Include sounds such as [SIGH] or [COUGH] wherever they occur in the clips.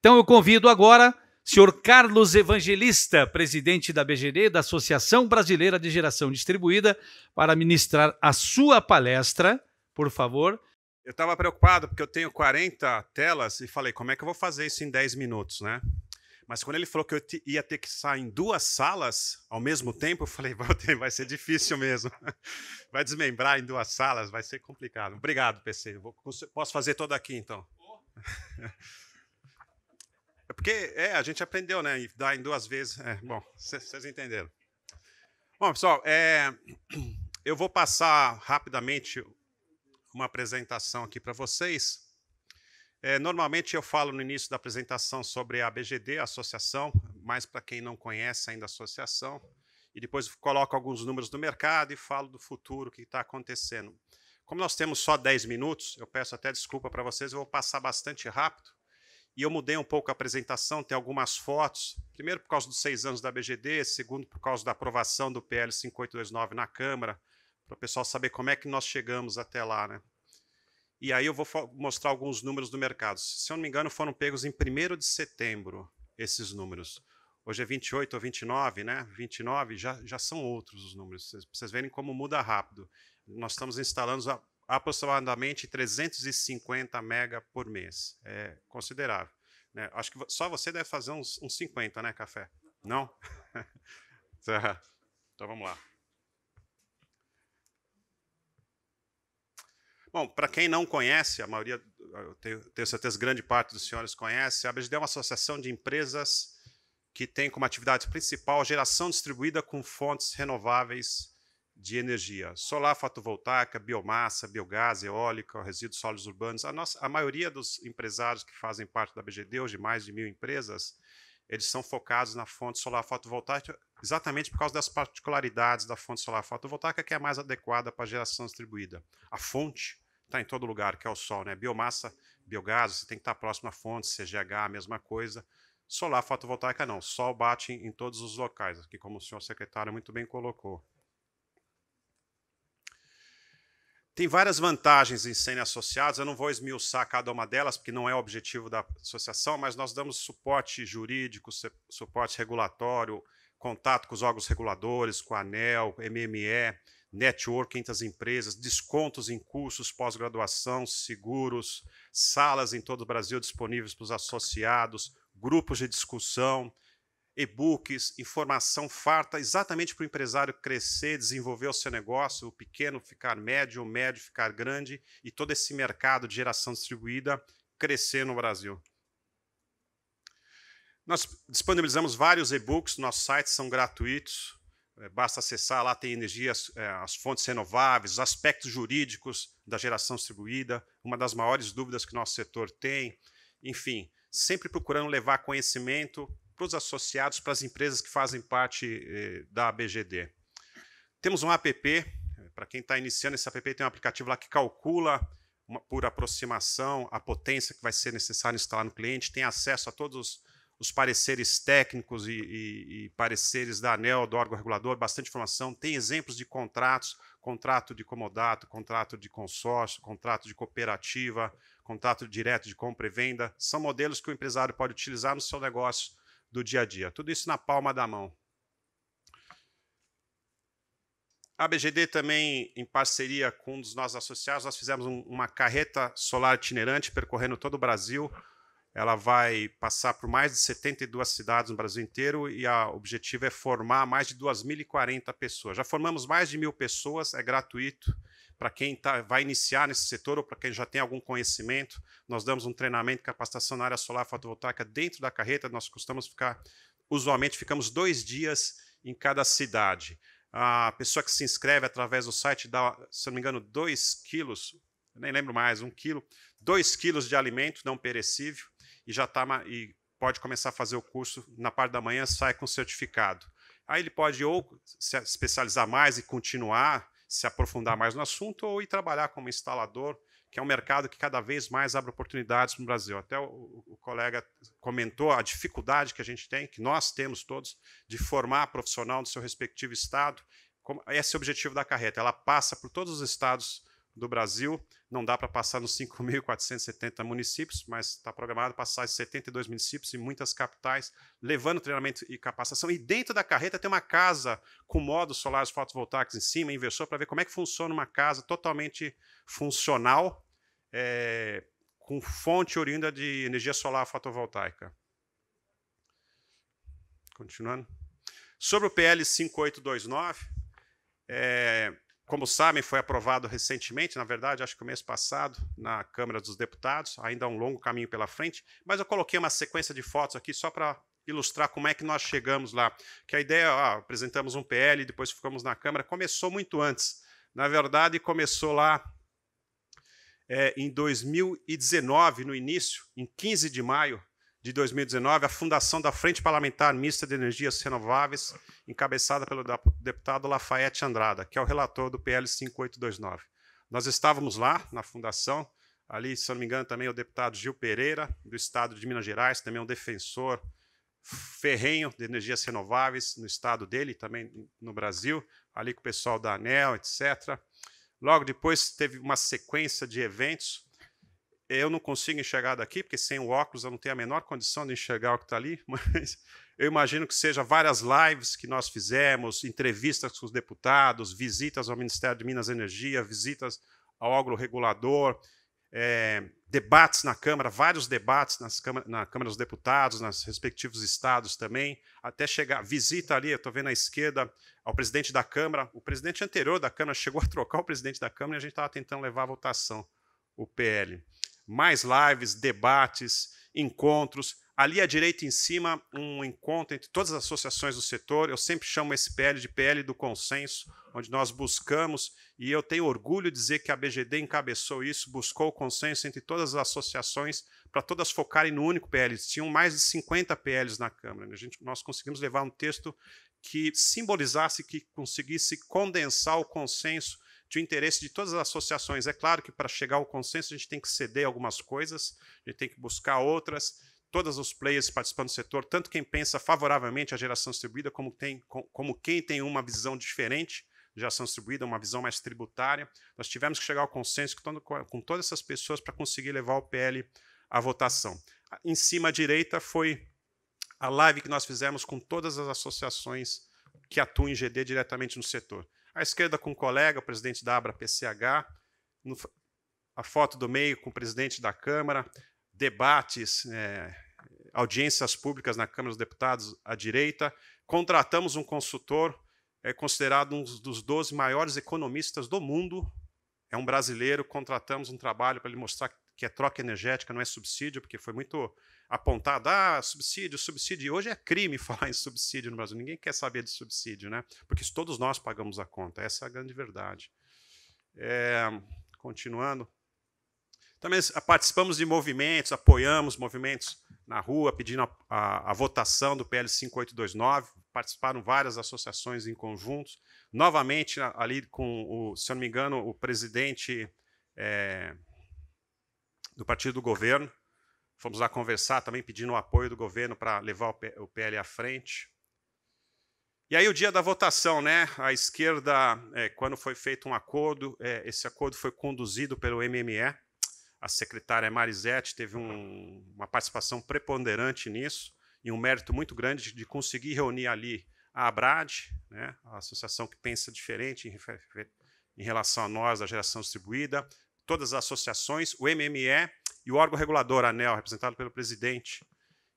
Então eu convido agora o senhor Carlos Evangelista, presidente da BGD, da Associação Brasileira de Geração Distribuída, para ministrar a sua palestra, por favor. Eu estava preocupado porque eu tenho 40 telas e falei, como é que eu vou fazer isso em 10 minutos, né? Mas quando ele falou que eu ia ter que sair em duas salas ao mesmo tempo, eu falei, [LAUGHS] vai ser difícil mesmo. [LAUGHS] Vai desmembrar em duas salas, vai ser complicado. Obrigado, PC. Vou, posso fazer toda aqui, então. Oh. Porque é, a gente aprendeu, né? E dá em duas vezes. É, bom, vocês entenderam. Bom, pessoal, é, [CLEARS THROAT] eu vou passar rapidamente uma apresentação aqui para vocês. É, normalmente eu falo no início da apresentação sobre a BGD, a associação, mais para quem não conhece ainda a associação, e depois coloco alguns números do mercado e falo do futuro, o que está acontecendo. Como nós temos só 10 minutos, eu peço até desculpa para vocês, eu vou passar bastante rápido, e eu mudei um pouco a apresentação, tem algumas fotos, primeiro por causa dos seis anos da BGD, segundo por causa da aprovação do PL 5829 na Câmara, para o pessoal saber como é que nós chegamos até lá. Né? E aí eu vou mostrar alguns números do mercado. Se eu não me engano, foram pegos em 1 de setembro esses números. Hoje é 28 ou 29, né? 29 já, já são outros os números. Vocês, vocês verem como muda rápido. Nós estamos instalando aproximadamente 350 mega por mês. É considerável. Né? Acho que só você deve fazer uns, uns 50, né, Café? Não? [LAUGHS] Tá. Então vamos lá. Bom, para quem não conhece, a maioria, eu tenho, tenho certeza grande parte dos senhores conhece, a BGD é uma associação de empresas que tem como atividade principal a geração distribuída com fontes renováveis de energia solar fotovoltaica, biomassa, biogás, eólica, resíduos sólidos urbanos. A, nossa, a maioria dos empresários que fazem parte da BGD, hoje mais de mil empresas, eles são focados na fonte solar fotovoltaica exatamente por causa das particularidades da fonte solar fotovoltaica, que é a mais adequada para a geração distribuída. A fonte está em todo lugar, que é o sol, né? Biomassa, biogás, você tem que estar tá próximo à fonte, CGH, a mesma coisa. Solar fotovoltaica não, sol bate em, em todos os locais, aqui como o senhor secretário muito bem colocou. Tem várias vantagens em serem associados, eu não vou esmiuçar cada uma delas, porque não é o objetivo da associação, mas nós damos suporte jurídico, suporte regulatório, contato com os órgãos reguladores, com a ANEL, MME, network entre as empresas, descontos em cursos, pós-graduação, seguros, salas em todo o Brasil disponíveis para os associados, grupos de discussão e-books, informação farta, exatamente para o empresário crescer, desenvolver o seu negócio, o pequeno ficar médio, o médio ficar grande e todo esse mercado de geração distribuída crescer no Brasil. Nós disponibilizamos vários e-books, nossos sites são gratuitos, é, basta acessar, lá tem energias, é, as fontes renováveis, os aspectos jurídicos da geração distribuída, uma das maiores dúvidas que nosso setor tem, enfim, sempre procurando levar conhecimento para os associados, para as empresas que fazem parte eh, da ABGD. Temos um app, para quem está iniciando esse app, tem um aplicativo lá que calcula uma, por aproximação a potência que vai ser necessário instalar no cliente, tem acesso a todos os, os pareceres técnicos e, e, e, pareceres da ANEL, do órgão regulador, bastante informação, tem exemplos de contratos, contrato de comodato, contrato de consórcio, contrato de cooperativa, contrato direto de compra e venda, são modelos que o empresário pode utilizar no seu negócio do dia a dia. Tudo isso na palma da mão. A BGD também, em parceria com um dos nossos associados, nós fizemos um, uma carreta solar itinerante percorrendo todo o Brasil. Ela vai passar por mais de 72 cidades no Brasil inteiro e o objetivo é formar mais de 2.040 pessoas. Já formamos mais de mil pessoas, é gratuito para quem tá, vai iniciar nesse setor ou para quem já tem algum conhecimento. Nós damos um treinamento, capacitação na área solar fotovoltaica dentro da carreta. Nós costumamos ficar, usualmente, ficamos dois dias em cada cidade. A pessoa que se inscreve através do site dá, se não me engano, dois quilos, nem lembro mais, um quilo, dois quilos de alimento não perecível e já está e pode começar a fazer o curso na parte da manhã, sai com certificado. Aí ele pode ou se especializar mais e continuar se aprofundar mais no assunto ou ir trabalhar como instalador, que é um mercado que cada vez mais abre oportunidades no Brasil. Até o, o colega comentou a dificuldade que a gente tem, que nós temos todos, de formar profissional do seu respectivo estado. Esse é o objetivo da carreta. Ela passa por todos os estados do Brasil. Não dá para passar nos 5.470 municípios, mas está programado passar em 72 municípios e muitas capitais, levando treinamento e capacitação. E dentro da carreta tem uma casa com módulos solares fotovoltaicos em cima, inversor, para ver como é que funciona uma casa totalmente funcional, é, com fonte oriunda de energia solar fotovoltaica. Continuando. Sobre o PL 5829, é, como sabem, foi aprovado recentemente, na verdade, acho que o mês passado, na Câmara dos Deputados. Ainda há um longo caminho pela frente, mas eu coloquei uma sequência de fotos aqui só para ilustrar como é que nós chegamos lá. Que a ideia, ó, apresentamos um PL, depois ficamos na Câmara, começou muito antes. Na verdade, começou lá é, em 2019, no início, em 15 de maio, de 2019, a fundação da Frente Parlamentar Mista de Energias Renováveis, encabeçada pelo deputado Lafayette Andrada, que é o relator do PL 5829. Nós estávamos lá na fundação, ali, se não me engano, também é o deputado Gil Pereira, do estado de Minas Gerais, também é um defensor ferrenho de energias renováveis no estado dele, também no Brasil, ali com o pessoal da ANEL, etc. Logo depois teve uma sequência de eventos eu não consigo enxergar daqui, porque sem o óculos eu não tenho a menor condição de enxergar o que está ali, [LAUGHS] mas eu imagino que seja várias lives que nós fizemos, entrevistas com os deputados, visitas ao Ministério de Minas e Energia, visitas ao órgão regulador, é, eh, debates na Câmara, vários debates nas Câmara, na Câmara dos Deputados, nos respectivos estados também, até chegar, visita ali, estou vendo à esquerda, ao presidente da Câmara, o presidente anterior da Câmara [LAUGHS] chegou a trocar o presidente da Câmara e a gente estava tentando levar a votação, o PL mais lives, debates, encontros. Ali à direita em cima, um encontro entre todas as associações do setor. Eu sempre chamo esse PL de PL do consenso, onde nós buscamos, e eu tenho orgulho de dizer que a BGD encabeçou isso, buscou o consenso entre todas as associações para todas focarem no único PL. Tinham mais de 50 PLs na Câmara. A gente, nós conseguimos levar um texto que simbolizasse, que conseguisse condensar o consenso de interesse de todas as associações. É claro que para chegar ao consenso a gente tem que ceder algumas coisas, a gente tem que buscar outras. Todos os players participando do setor, tanto quem pensa favoravelmente à geração distribuída, como, tem, como quem tem uma visão diferente de geração distribuída, uma visão mais tributária. Nós tivemos que chegar ao consenso com todas essas pessoas para conseguir levar o PL à votação. Em cima à direita foi a live que nós fizemos com todas as associações que atuam em GD diretamente no setor à esquerda com um colega, o presidente da Abra PCH, no, a foto do meio com o presidente da Câmara, debates, é, audiências públicas na Câmara dos Deputados à direita. Contratamos um consultor, é considerado um dos 12 maiores economistas do mundo, é um brasileiro, contratamos um trabalho para ele mostrar que é troca energética, não é subsídio, porque foi muito apontado, ah, subsídio, subsídio, e hoje é crime [LAUGHS] falar em subsídio no Brasil, ninguém quer saber de subsídio, né? Porque todos nós pagamos a conta, essa é a grande verdade. É, continuando, também ah, participamos de movimentos, apoiamos movimentos na rua, pedindo a, a, a votação do PL 5829, participaram várias associações em conjuntos, novamente ali com, o, se eu não me engano, o presidente... É, do partido do governo. Fomos lá conversar também, pedindo o apoio do governo para levar o PL à frente. E aí o dia da votação, né? A esquerda, é, quando foi feito um acordo, é, esse acordo foi conduzido pelo MME. A secretária Marisete teve um, uma participação preponderante nisso e um mérito muito grande de conseguir reunir ali a ABRAD, né, a associação que pensa diferente em, em relação a nós, da geração distribuída, todas as associações, o MME e o órgão regulador, a ANEL, representado pelo presidente.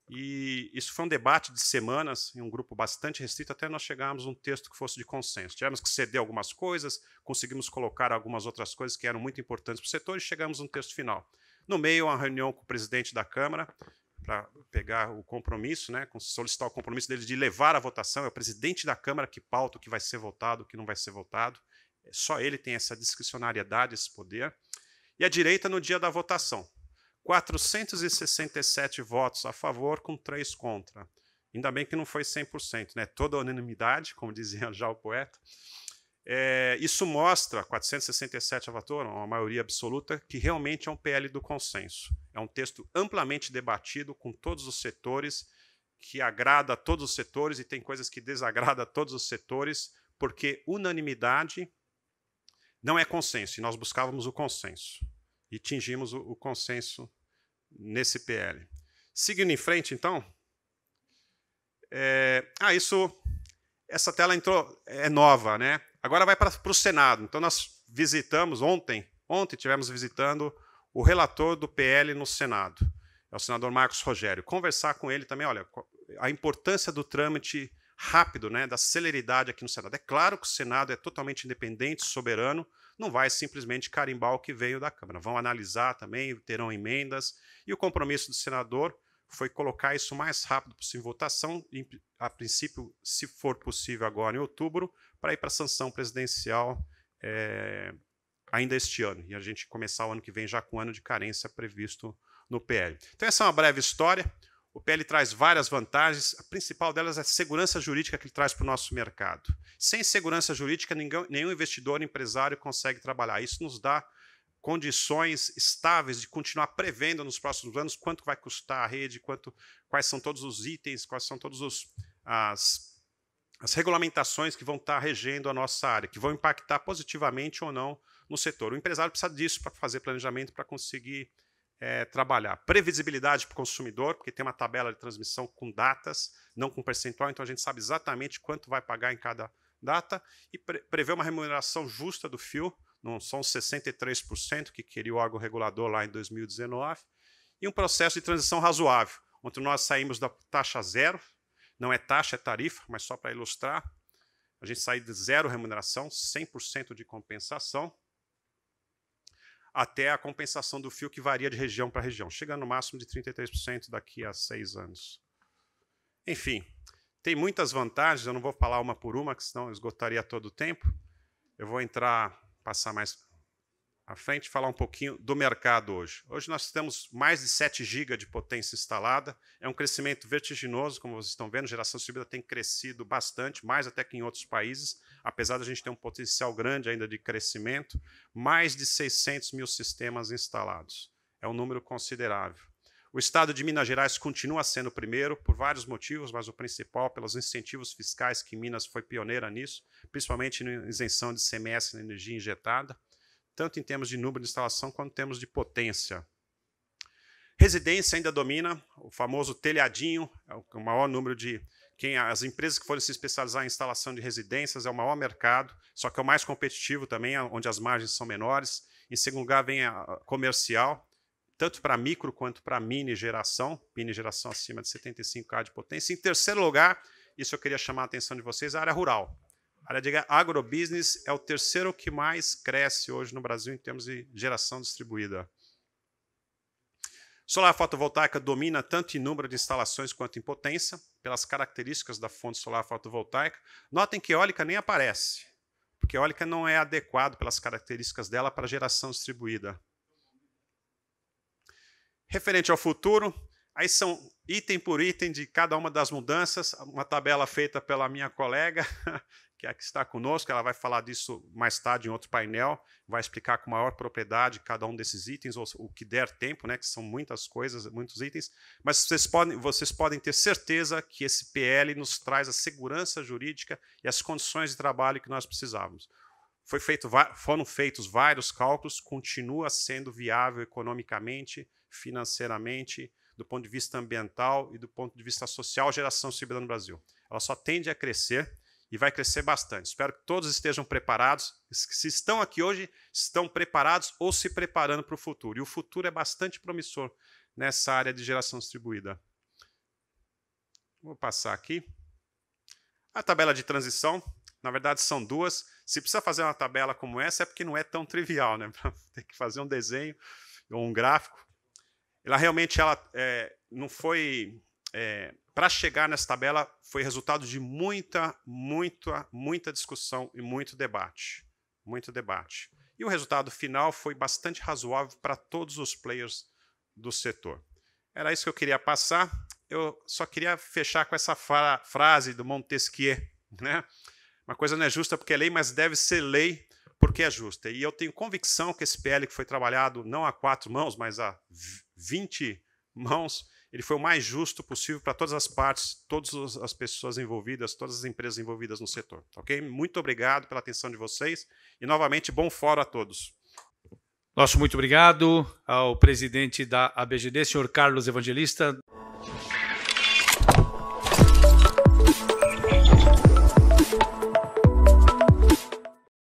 E isso foi um debate de semanas, em um grupo bastante restrito, até nós chegarmos a um texto que fosse de consenso. Tivemos que ceder algumas coisas, conseguimos colocar algumas outras coisas que eram muito importantes para o setor e chegamos a um texto final. No meio, uma reunião com o presidente da Câmara, para pegar o compromisso, né, solicitar o compromisso dele de levar a votação. É o presidente da Câmara que pauta o que vai ser votado, o que não vai ser votado. Só ele tem essa discricionariedade, esse poder e a direita no dia da votação. 467 votos a favor com três contra. Ainda bem que não foi 100%, né? toda unanimidade, como [LAUGHS] dizia já o poeta. É, isso mostra, 467 a favor, uma maioria absoluta, que realmente é um PL do consenso. É um texto amplamente debatido com todos os setores, que agrada a todos os setores e tem coisas que desagrada a todos os setores, porque unanimidade não é consenso, e nós buscávamos o consenso e tingimos o, o consenso nesse PL. Seguindo em frente, então. É, ah, isso. Essa tela entrou, é nova, né? Agora vai para, para o Senado. Então, nós visitamos ontem, ontem tivemos visitando o relator do PL no Senado, é o senador Marcos Rogério. Conversar com ele também, olha, a importância do trâmite rápido, né, da celeridade aqui no Senado. É claro que o Senado é totalmente independente, soberano, não vai simplesmente carimbar o que veio da Câmara. Vão analisar também, terão emendas, e o compromisso do senador foi colocar isso o mais rápido possível em votação, em, a princípio, se for possível, agora em outubro, para ir para a sanção presidencial é, ainda este ano, e a gente começar o ano que vem já com o ano de carência previsto no PL. Então, essa é uma breve história. O PL traz várias vantagens, a principal delas é a segurança jurídica que ele traz para o nosso mercado. Sem segurança jurídica, nenhum investidor empresário consegue trabalhar. Isso nos dá condições estáveis de continuar prevendo nos próximos anos quanto vai custar a rede, quanto, quais são todos os itens, quais são todas as, as regulamentações que vão estar tá regendo a nossa área, que vão impactar positivamente ou não no setor. O empresário precisa disso para fazer planejamento, para conseguir é, trabalhar. Previsibilidade para o consumidor, porque tem uma tabela de transmissão com datas, não com percentual, então a gente sabe exatamente quanto vai pagar em cada data e pre prever uma remuneração justa do fio, não são 63% que queria o órgão regulador lá em 2019, e um processo de transição razoável, onde nós saímos da taxa zero, não é taxa, é tarifa, mas só para ilustrar, a gente sai de zero remuneração, 100% de compensação, até a compensação do fio que varia de região para região, chegando no máximo de 33% daqui a seis anos. Enfim, tem muitas vantagens, eu não vou falar uma por uma, que senão esgotaria todo o tempo. Eu vou entrar, passar mais à frente, falar um pouquinho do mercado hoje. Hoje nós temos mais de 7 GB de potência instalada, é um crescimento vertiginoso, como vocês estão vendo, a geração subida tem crescido bastante, mais até que em outros países apesar de a gente ter um potencial grande ainda de crescimento, mais de 600 mil sistemas instalados. É um número considerável. O estado de Minas Gerais continua sendo o primeiro, por vários motivos, mas o principal pelos incentivos fiscais que Minas foi pioneira nisso, principalmente na isenção de CMS na energia injetada, tanto em termos de número de instalação quanto em termos de potência. Residência ainda domina, o famoso telhadinho, é o maior número de quem, as empresas que forem se especializar em instalação de residências é o maior mercado, só que é o mais competitivo também, onde as margens são menores. Em segundo lugar, vem a comercial, tanto para micro quanto para mini geração, mini geração acima de 75K de potência. Em terceiro lugar, isso eu queria chamar a atenção de vocês, a área rural. A área de agrobusiness é o terceiro que mais cresce hoje no Brasil em termos de geração distribuída. Solar fotovoltaica domina tanto em número de instalações quanto em potência, pelas características da fonte solar fotovoltaica. Notem que eólica nem aparece, porque eólica não é adequado pelas características dela para geração distribuída. Referente ao futuro, aí são item por item de cada uma das mudanças, uma tabela feita pela minha colega [LAUGHS] que está conosco, ela vai falar disso mais tarde em outro painel, vai explicar com maior propriedade cada um desses itens, ou o que der tempo, né, que são muitas coisas, muitos itens, mas vocês podem, vocês podem ter certeza que esse PL nos traz a segurança jurídica e as condições de trabalho que nós precisávamos. Foi feito, foram feitos vários cálculos, continua sendo viável economicamente, financeiramente, do ponto de vista ambiental e do ponto de vista social, geração cibernética no Brasil. Ela só tende a crescer, e vai crescer bastante. Espero que todos estejam preparados. Se estão aqui hoje, estão preparados ou se preparando para o futuro. E o futuro é bastante promissor nessa área de geração distribuída. Vou passar aqui. A tabela de transição, na verdade, são duas. Se precisa fazer uma tabela como essa, é porque não é tão trivial, né? [LAUGHS] Tem que fazer um desenho ou um gráfico. Ela realmente ela, é, não foi. É, para chegar nessa tabela foi resultado de muita, muita, muita discussão e muito debate. Muito debate. E o resultado final foi bastante razoável para todos os players do setor. Era isso que eu queria passar. Eu só queria fechar com essa fra frase do Montesquieu, né? Uma coisa não é justa porque é lei, mas deve ser lei porque é justa. E eu tenho convicção que esse PL que foi trabalhado não a quatro mãos, mas a 20 mãos, ele foi o mais justo possível para todas as partes, todas as pessoas envolvidas, todas as empresas envolvidas no setor. Tá ok? Muito obrigado pela atenção de vocês e, novamente, bom fórum a todos. Nosso muito obrigado ao presidente da ABGD, senhor Carlos Evangelista.